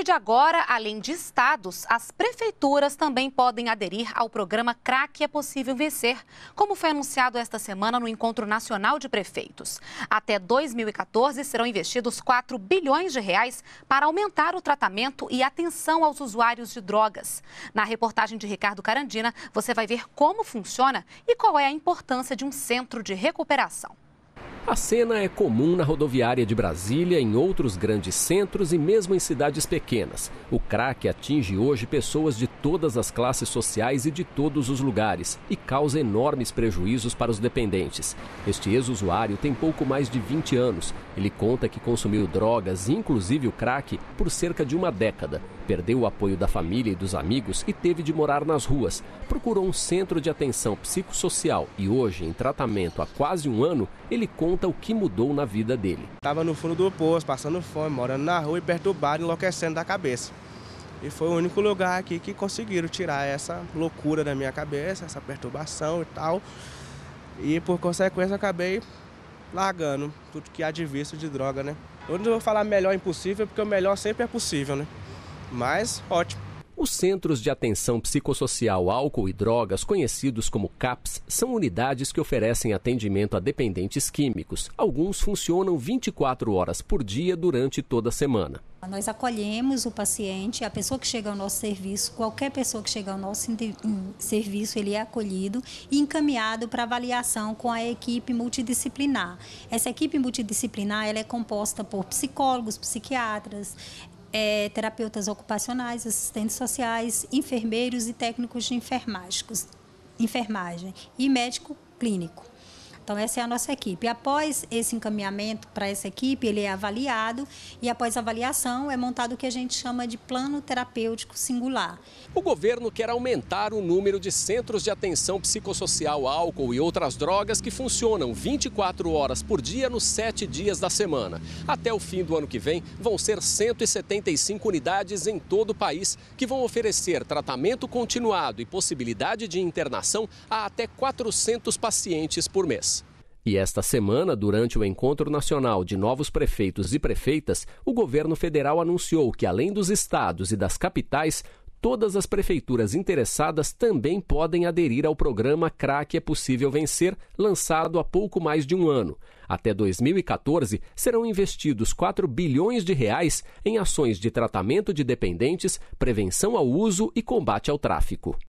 partir de agora, além de estados, as prefeituras também podem aderir ao programa Craque é Possível Vencer, como foi anunciado esta semana no Encontro Nacional de Prefeitos. Até 2014 serão investidos 4 bilhões de reais para aumentar o tratamento e atenção aos usuários de drogas. Na reportagem de Ricardo Carandina, você vai ver como funciona e qual é a importância de um centro de recuperação. A cena é comum na rodoviária de Brasília, em outros grandes centros e mesmo em cidades pequenas. O crack atinge hoje pessoas de todas as classes sociais e de todos os lugares e causa enormes prejuízos para os dependentes. Este ex-usuário tem pouco mais de 20 anos. Ele conta que consumiu drogas, inclusive o crack, por cerca de uma década. Perdeu o apoio da família e dos amigos e teve de morar nas ruas. Procurou um centro de atenção psicossocial e hoje, em tratamento há quase um ano, ele conta conta o que mudou na vida dele. Estava no fundo do poço, passando fome, morando na rua e perturbado, enlouquecendo da cabeça. E foi o único lugar aqui que conseguiram tirar essa loucura da minha cabeça, essa perturbação e tal. E por consequência acabei largando tudo que há de visto de droga, né? Eu não vou falar melhor impossível, porque o melhor sempre é possível, né? Mas ótimo. Os Centros de Atenção Psicossocial Álcool e Drogas, conhecidos como CAPS, são unidades que oferecem atendimento a dependentes químicos. Alguns funcionam 24 horas por dia durante toda a semana. Nós acolhemos o paciente, a pessoa que chega ao nosso serviço, qualquer pessoa que chega ao nosso serviço, ele é acolhido e encaminhado para avaliação com a equipe multidisciplinar. Essa equipe multidisciplinar ela é composta por psicólogos, psiquiatras, é, terapeutas ocupacionais, assistentes sociais, enfermeiros e técnicos de enfermagem e médico clínico. Então, essa é a nossa equipe. Após esse encaminhamento para essa equipe, ele é avaliado e, após a avaliação, é montado o que a gente chama de plano terapêutico singular. O governo quer aumentar o número de centros de atenção psicossocial, álcool e outras drogas que funcionam 24 horas por dia nos sete dias da semana. Até o fim do ano que vem, vão ser 175 unidades em todo o país que vão oferecer tratamento continuado e possibilidade de internação a até 400 pacientes por mês. E esta semana, durante o Encontro Nacional de Novos Prefeitos e Prefeitas, o governo federal anunciou que, além dos estados e das capitais, todas as prefeituras interessadas também podem aderir ao programa Crac é Possível Vencer, lançado há pouco mais de um ano. Até 2014, serão investidos 4 bilhões de reais em ações de tratamento de dependentes, prevenção ao uso e combate ao tráfico.